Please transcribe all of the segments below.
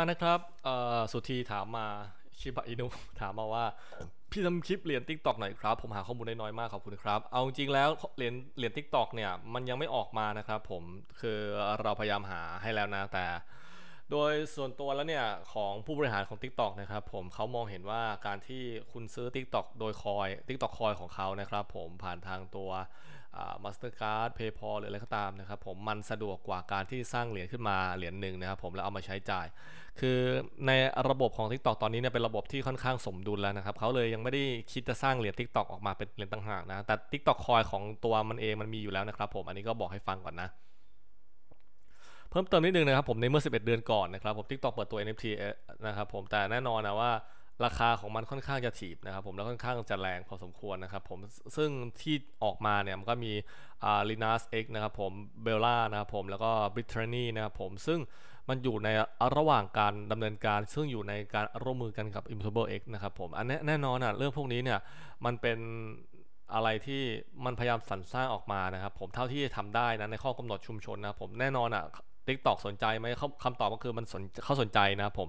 านะครับสุธีถามมาชิบะอินุ ถามมาว่า พี่ทำคลิปเหรียญทิกตอกหน่อยครับ ผมหาข้อมูลได้น้อยมากขอบคุณครับ เอาจริงแล้วเหรียญเหรียญทิกตอกเนี่ย มันยังไม่ออกมานะครับผม คือเราพยายามหาให้แล้วนะ แต่โดยส่วนตัวแล้วเนี่ยของผู้บริหารของ TikTok นะครับ ผมเขามองเห็นว่าการที่คุณซื้อ TikTok โดยคอย TikTok คอยของเขานะครับผมผ่านทางตัว Mastercard PayPal หรืออะไรก็ตามนะครับผมมันสะดวกกว่าการที่สร้างเหรียญขึ้นมาเหรียญหนึ่งนะครับผมแล้วเอามาใช้จ่าย คือในระบบของ TikTok ตอนนี้เนี่ยเป็นระบบที่ค่อนข้างสมดุลแล้วนะครับเขาเลยยังไม่ได้คิดจะสร้างเหรียญ TikTok ออกมาเป็นเหรียญต่างหากนะแต่ TikTok คอยของตัวมันเองมันมีอยู่แล้วนะครับผมอันนี้ก็บอกให้ฟังก่อนนะเพิ่มเติมนิดนึงนะครับผมในเมื่อ 11 เดือนก่อนนะครับผมทิกตอกเปิดตัว NFT นะครับผมแต่แน่นอนนะว่าราคาของมันค่อนข้างจะถีบนะครับผมแล้วค่อนข้างจะแรงพอสมควรนะครับผมซึ่งที่ออกมาเนี่ยมันก็มีอาลินัสเอ็กนะครับผมเบลล่านะครับผมแล้วก็บริทรนีนะครับผมซึ่งมันอยู่ในระหว่างการดำเนินการซึ่งอยู่ในการร่วมมือกันกับ i m m u t a b l e X นะครับผมอันนี้แน่นอนอ่ะเรื่องพวกนี้เนี่ยมันเป็นอะไรที่มันพยายามสรรสร้างออกมานะครับผมเท่าที่ทำได้นะในข้อกำหนดชุมชนนะผมแน่นอนอ่ะิกตอกสนใจไหมคำตอบก็คือมันสนเขาสนใจนะครับผม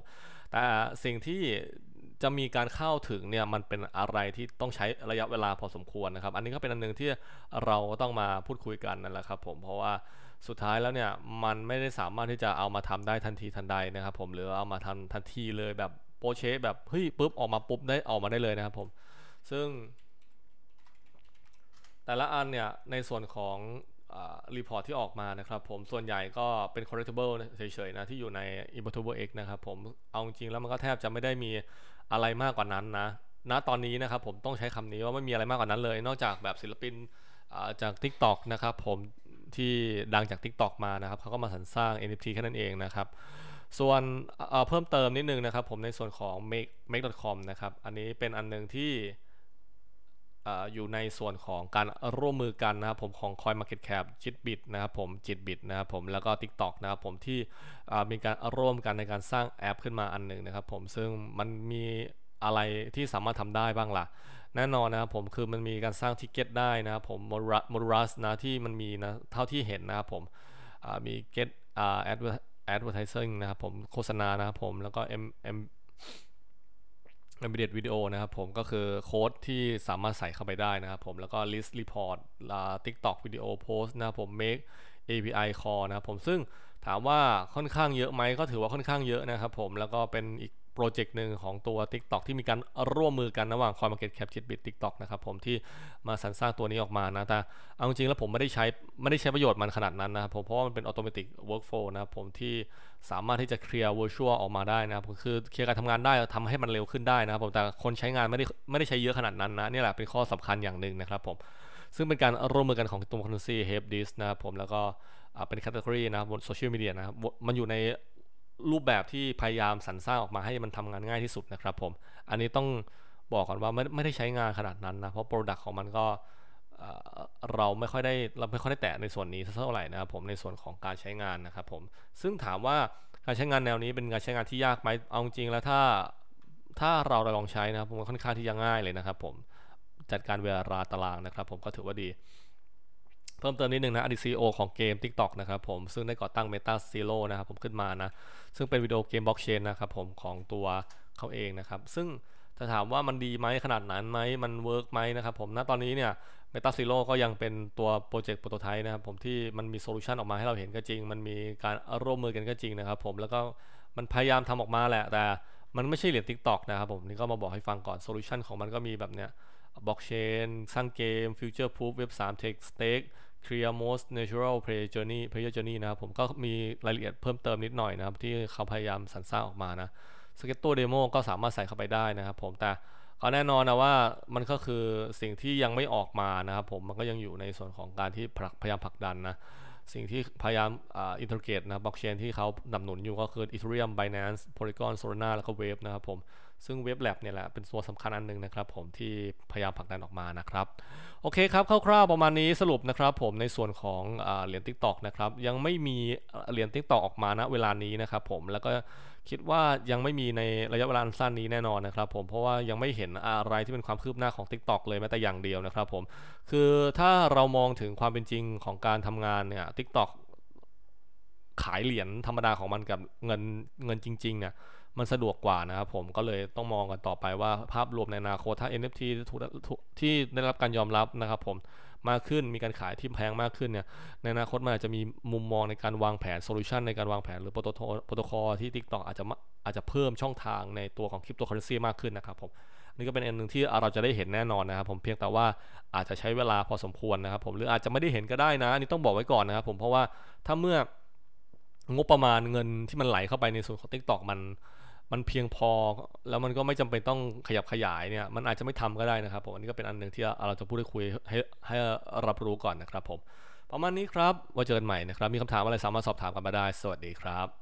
แต่สิ่งที่จะมีการเข้าถึงเนี่ยมันเป็นอะไรที่ต้องใช้ระยะเวลาพอสมควรนะครับอันนี้ก็เป็นอันหนึ่งที่เราต้องมาพูดคุยกันนั่นแหละครับผมเพราะว่าสุดท้ายแล้วเนี่ยมันไม่ได้สามารถที่จะเอามาทำได้ทันทีทันใดนะครับ ผมหรือเอามาทำทันทีเลยแบบโปเชแบบเฮ้ยปุ๊บออกมาปุ๊บได้ออกมาได้เลยนะครับผมซึ่ง แต่ละอันเนี่ยในส่วนของรีพอร์ตที่ออกมานะครับผมส่วนใหญ่ก็เป็น correctable เฉยๆนะที่อยู่ใน immutable x นะครับผมเอาจริงแล้วมันก็แทบจะไม่ได้มีอะไรมากกว่านั้นนะณนะตอนนี้นะครับผมต้องใช้คำนี้ว่าไม่มีอะไรมากกว่านั้นเลย นอกจากแบบศิลปินจาก TikTok นะครับผมที่ดังจาก TikTok มานะครับเขาก็มาสรรสร้าง NFT แค่นั้นเองนะครับ ส่วนเเพิ่มเติมนิดนึงนะครับผมในส่วนของ make make.com นะครับอันนี้เป็นอันนึงที่อยู่ในส่วนของการร่วมมือกันนะครับผมของ Coin Market Cap จิตบิตนะครับผมจิตบิตนะครับผมแล้วก็ TikTok นะครับผมที่มีการร่วมกันในการสร้างแอปขึ้นมาอันหนึ่งนะครับผมซึ่งมันมีอะไรที่สามารถทำได้บ้างล่ะแน่นอนนะครับผมคือมันมีการสร้างทิกเก็ตได้นะครับผมมอดรัสนะที่มันมีนะเท่าที่เห็นนะครับผมมีเกตอ็ดดเว a ร์ e r t i เซิงนะครับผมโฆษณานะครับผมแล้วก็ m m embedded video นะครับผมก็คือโค้ดที่สามารถใส่เข้าไปได้นะครับผมแล้วก็ list report ลา tiktok video post นะครับผม make API call นะครับผมซึ่งถามว่าค่อนข้างเยอะไหมก็ถือว่าค่อนข้างเยอะนะครับผมแล้วก็เป็นอีกโปรเจกต์หนึ่งของตัว TikTok ที่มีการร่วมมือกันระหว่าง Coin Market Cap ชิดบิต TikTok นะครับผมที่มาสรรสร้างตัวนี้ออกมานะ แต่เอาจริงแล้วผมไม่ได้ใช้ไม่ได้ใช้ประโยชน์มันขนาดนั้นนะครับผมเพราะว่ามันเป็นอัตโนมัติ workflow นะครับผมที่สามารถที่จะเคลียร์ virtual ออกมาได้นะครับ คือเคลียร์การทำงานได้ทำให้มันเร็วขึ้นได้นะครับผมแต่คนใช้งานไม่ได้ไม่ได้ใช้เยอะขนาดนั้นนะนี่แหละเป็นข้อสำคัญอย่างหนึ่งนะครับผมซึ่งเป็นการร่วมมือกันของตัวคอนซีเฮฟดิสนะครับผมแล้วก็เป็นแคตตาล็อกนะครับบนโซเชียลมีเดียนะครับมันอยู่ในรูปแบบที่พยายามสรรสร้างออกมาให้มันทำงานง่ายที่สุดนะครับผม อันนี้ต้องบอกก่อนว่าไม่ไม่ได้ใช้งานขนาดนั้นนะ เพราะโปรดักต์ของมันก็เราไม่ค่อยได้เราไม่ค่อยได้แตะในส่วนนี้เท่าไหร่นะครับ ผมในส่วนของการใช้งานนะครับผม ซึ่งถามว่าการใช้งานแนวนี้เป็นการใช้งานที่ยากไหมเอาจริง แล้วถ้าถ้าเราลองใช้นะครับผมค่อนข้างที่จะง่ายเลยนะครับ ผมจัดการเวลาตารางนะครับ ผมก็ถือว่าดีเพิ่มเติมนิดนึงนะอดีตซีโอของเกม TikTok นะครับผมซึ่งได้ก่อตั้ง Meta Zero นะครับผมขึ้นมานะซึ่งเป็นวิดีโอเกมบล็อกเชนนะครับผมของตัวเขาเองนะครับซึ่งจะถามว่ามันดีไหมขนาดนั้นไหมมันเวิร์กไหมนะครับผมณตอนนี้เนี่ย Meta Zero ก็ยังเป็นตัวโปรเจกต์โปรโตไทป์นะครับผมที่มันมีโซลูชันออกมาให้เราเห็นก็จริง มันมีการร่วมมือกันก็จริงนะครับผมแล้วก็มันพยายามทำออกมาแหละ แต่มันไม่ใช่เหรียญ TikTok นะครับผมนี่ก็มาบอกให้ฟังก่อนโซลูชันของมันก็มีแบบเนี้ยบล็อกเชนสร้างเกมฟิวเจอร์พูฟเว็บ3มเทคสเต็ก Clear Most Natural Player Journey Player Journey นะครับ ผมก็มีรายละเอียดเพิ่มเติมนิดหน่อยนะครับ ที่เขาพยายามสรรสร้างออกมานะสเก็ตตัวเดโมก็สามารถใส่เข้าไปได้นะครับผมแต่เอาแน่นอนนะว่ามันก็คือสิ่งที่ยังไม่ออกมานะครับผมมันก็ยังอยู่ในส่วนของการที่พยายามผลักดันนะ สิ่งที่พยายามอินเทอร์เกตนะบล็อกเชนที่เขานำหนุนอยู่ก็คือ Ethereum, Binance, Polygon, Solana แล้วก็ Wave นะครับผมซึ่งเว็บแลบเนี่ยแหละเป็นส่วนสำคัญอันนึงนะครับ ผมที่พยายามผลักดันออกมานะครับโอเคครับคร่าวๆประมาณนี้สรุปนะครับผมในส่วนของเหรียญ TikTok นะครับยังไม่มีเหรียญ TikTok ออกมาณเวลานี้นะครับผมแล้วก็คิดว่ายังไม่มีในระยะเวลาสั้นนี้แน่นอนนะครับผมเพราะว่ายังไม่เห็นอะไรที่เป็นความคืบหน้าของ TikTok เลยแม้แต่อย่างเดียวนะครับผมคือถ้าเรามองถึงความเป็นจริงของการทำงานเนี่ยทิกตอกขายเหรียญธรรมดาของมันกับเงินเงินจริงๆเนี่ยมันสะดวกกว่านะครับผมก็เลยต้องมองกันต่อไปว่า ภาพรวมในอนาคตถ้า NFT ที่ได้รับการยอมรับนะครับผมมากขึ้นมีการขายที่แพงมากขึ้นเนี่ย ในอนาคตมันอาจจะมีมุมมองในการวางแผนโซลูชันในการวางแผนหรือโปรโตโตคอลที่ TikTok อาจจะอาจจะเพิ่มช่องทางในตัวของคริปโตเคอเรนซีมากขึ้นนะครับผมนี่ก็เป็นอันหนึ่งที่เราจะได้เห็นแน่นอนนะครับผมเพียงแต่ว่าอาจจะใช้เวลาพอสมควรนะครับ ผมหรืออาจจะไม่ได้เห็นก็ได้นะอันนี้ต้องบอกไว้ก่อนนะครับผมเพราะว่าถ้าเมื่องบประมาณเงินที่มันไหลเข้าไปในส่วนของ TikTok มันมันเพียงพอแล้วมันก็ไม่จำเป็นต้องขยับขยายเนี่ยมันอาจจะไม่ทำก็ได้นะครับผมอันนี้ก็เป็นอันหนึ่งที่เราจะพูดคุยให้ให้รับรู้ก่อนนะครับผมประมาณนี้ครับไว้เจอกันใหม่นะครับมีคำถามอะไรสามารถสอบถามกันมาได้สวัสดีครับ